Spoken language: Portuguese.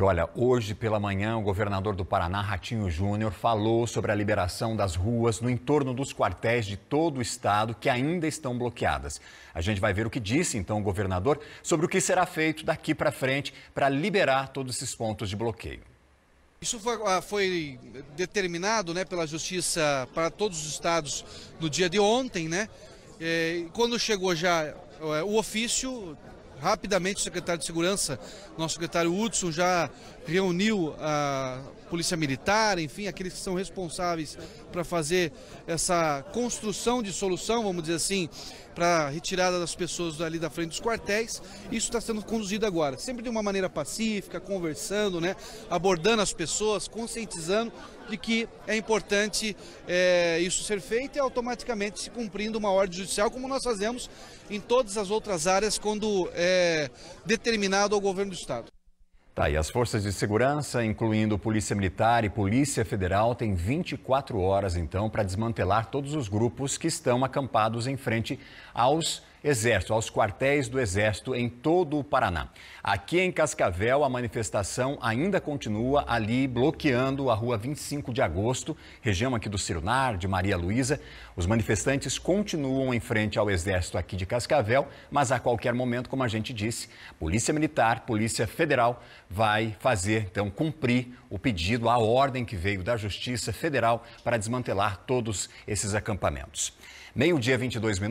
E olha, hoje pela manhã, o governador do Paraná, Ratinho Júnior, falou sobre a liberação das ruas no entorno dos quartéis de todo o estado que ainda estão bloqueadas. A gente vai ver o que disse então o governador sobre o que será feito daqui para frente para liberar todos esses pontos de bloqueio. Isso foi, ah, foi, determinado né, pela Justiça para todos os estados no dia de ontem, né? É, quando chegou já é, o ofício, rapidamente o secretário de Segurança, nosso secretário Hudson, já reuniu a Polícia Militar, enfim, aqueles que são responsáveis para fazer essa construção de solução, vamos dizer assim, para a retirada das pessoas ali da frente dos quartéis. Isso está sendo conduzido agora, sempre de uma maneira pacífica, conversando, né, abordando as pessoas, conscientizando de que é importante é, isso ser feito e automaticamente se cumprindo uma ordem judicial, como nós fazemos em todas as outras áreas quando é determinado ao governo do Estado. Tá, e as forças de segurança, incluindo Polícia Militar e Polícia Federal, têm 24 horas então para desmantelar todos os grupos que estão acampados em frente aos Exército, aos quartéis do Exército em todo o Paraná. Aqui em Cascavel, a manifestação ainda continua ali bloqueando a rua 25 de agosto, região aqui do Cirunar, de Maria Luísa. Os manifestantes continuam em frente ao Exército aqui de Cascavel, mas a qualquer momento, como a gente disse, Polícia Militar, Polícia Federal vai fazer, então, cumprir o pedido, a ordem que veio da Justiça Federal para desmantelar todos esses acampamentos. Meio-dia, 22 minutos.